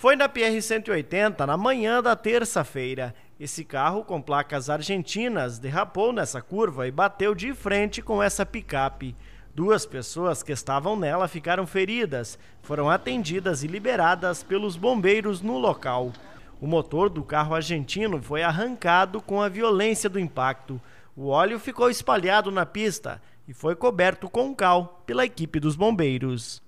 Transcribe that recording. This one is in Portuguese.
Foi na PR-180, na manhã da terça-feira. Esse carro com placas argentinas derrapou nessa curva e bateu de frente com essa picape. Duas pessoas que estavam nela ficaram feridas, foram atendidas e liberadas pelos bombeiros no local. O motor do carro argentino foi arrancado com a violência do impacto. O óleo ficou espalhado na pista e foi coberto com cal pela equipe dos bombeiros.